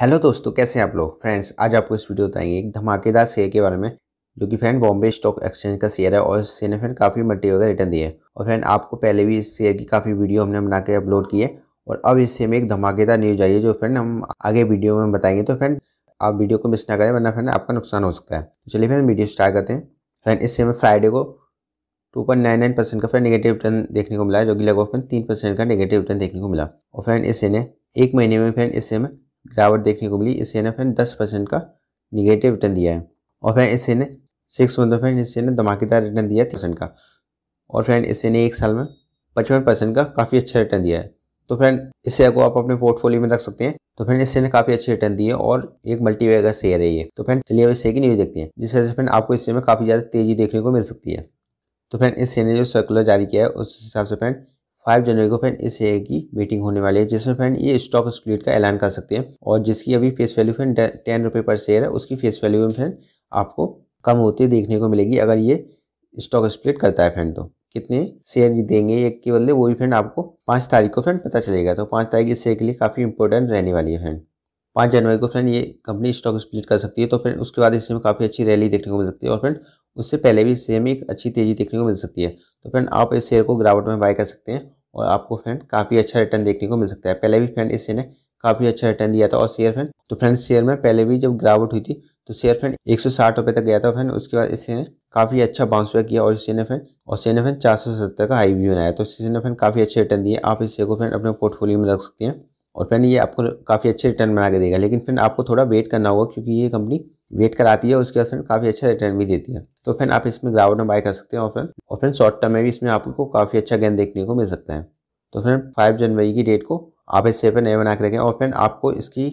hello दोस्तों कैसे हैं आप लोग फ्रेंड्स आज आपको इस वीडियो बताएंगे एक धमाकेदार शेयर के बारे में जो कि फ्रेंड बॉम्बे स्टॉक एक्सचेंज का शेयर है और शेयर ने फ्रेंड काफ़ी मट्टी वगैरह रिटर्न दिए और फ्रेंड आपको पहले भी इस शेयर की काफ़ी वीडियो हमने बना के अपलोड की है और अब इससे में एक धमाकेदार न्यूज आई है जो फ्रेंड हम आगे वीडियो में बताएंगे तो फ्रेंड आप वीडियो को मिस ना करें वरना फ्रेंड आपका नुकसान हो सकता है तो चलिए फ्रेंड वीडियो स्टार्ट करते हैं फ्रेंड इससे में फ्राइडे को two point nine nine percent का फ्रेंड नेगेटिव रिटर्न देखने को मिला जो कि लगभग फ्रेंड तीन परसेंट का नेगेटिव रिटर्न देखने को मिला और फ्रेंड इससे ने एक महीने में फ्रेंड इससे में गिरावट देखने को मिली इससे ने फ्रेंड दस परसेंट का निगेटिव रिटर्न दिया है और फ्रेंड इससे ने सिक्स मंथ में फ्रेंड इससे ने धमाकेदार रिटर्न दिया है परसेंट का और फ्रेंड इससे ने एक साल में पचपन परसेंट का काफ़ी अच्छा रिटर्न दिया है तो फ्रेंड इससे को आप अपने पोर्टफोलियो में रख सकते हैं तो फ्रेंड इससे ने काफ़ी अच्छे रिटर्न दिए और एक मल्टी वेगा शेयर है ये तो फ्रेंड चलिए अब इससे की न्यूज़ देखते हैं जिस वजह से फ्रेंड आपको इससे में काफ़ी ज़्यादा तेज़ी देखने को मिल सकती है तो फ्रेंड इससे ने जो सर्कुलर जारी किया है उस हिसाब से फ्रेंड फाइव जनवरी को फ्रेंड इस शेयर की मीटिंग होने वाली है जिसमें फ्रेंड ये स्टॉक स्प्लिट का ऐलान कर सकते हैं और जिसकी अभी फेस वैल्यू फ्रेंड टेन रुपये पर शेयर है उसकी फेस वैल्यू में फ्रेंड आपको कम होती देखने को मिलेगी अगर ये स्टॉक स्प्लिट करता है फ्रेंड तो कितने शेयर देंगे एक के बदले वो भी फ्रेंड आपको पाँच तारीख को फ्रेंड पता चलेगा तो पाँच तारीख इस शेयर के लिए काफ़ी इंपॉर्टेंट रहने वाली है फ्रेंड पाँच जनवरी को फ्रेंड ये कंपनी स्टॉक स्प्लिट कर सकती है तो फ्रेंड उसके बाद इसमें काफ़ी अच्छी रैली देखने को मिल सकती है और फ्रेंड उससे पहले भी सेम एक अच्छी तेज़ी देखने को मिल सकती है तो फ्रेंड आप इस शेयर को गिरावट में बाय कर सकते हैं और आपको फ्रेंड काफ़ी अच्छा रिटर्न देखने को मिल सकता है पहले भी फ्रेंड इससे ने काफ़ी अच्छा रिटर्न दिया था और शेयर फ्रेंड तो फ्रेंड शेयर में पहले भी जब गिरावट हुई थी तो शेयर फ्रेंड एक सौ तक गया था फ्रेंड उसके बाद इसने काफ़ी अच्छा बाउंस बैक किया और इसी ने फ्रेंड और सी ने फ्रेंड चार सौ सत्तर का हाई भी बनाया तो इसी ने फ्रेंड काफ़ी अच्छे रिटर्न दिए आप इस शेयर को फ्रेंड अपने पोर्टफोलियो में रख सकते हैं और फ्रेंड ये आपको काफ़ी अच्छे रिटर्न बना के देगा लेकिन फ्रेंड आपको थोड़ा वेट करना होगा क्योंकि ये कंपनी वेट कराती है उसके बाद फ्रेंड काफ़ी अच्छा रिटर्न भी देती है तो फ्रेंड आप इसमें ग्राउंड में बाय कर सकते हैं और फ्रेंड और फ्रेंड शॉर्ट टर्म में भी इसमें आपको काफ़ी अच्छा गेंद देखने को मिल सकता है तो फ्रेंड फाइव जनवरी की डेट को आप इस शेयर पर नए बना के रखें और फ्रेंड आपको इसकी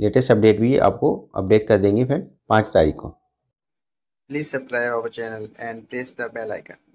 लेटेस्ट अपडेट भी आपको अपडेट कर देंगे फ्रेंड पाँच तारीख को please subscribe our channel and press the bell icon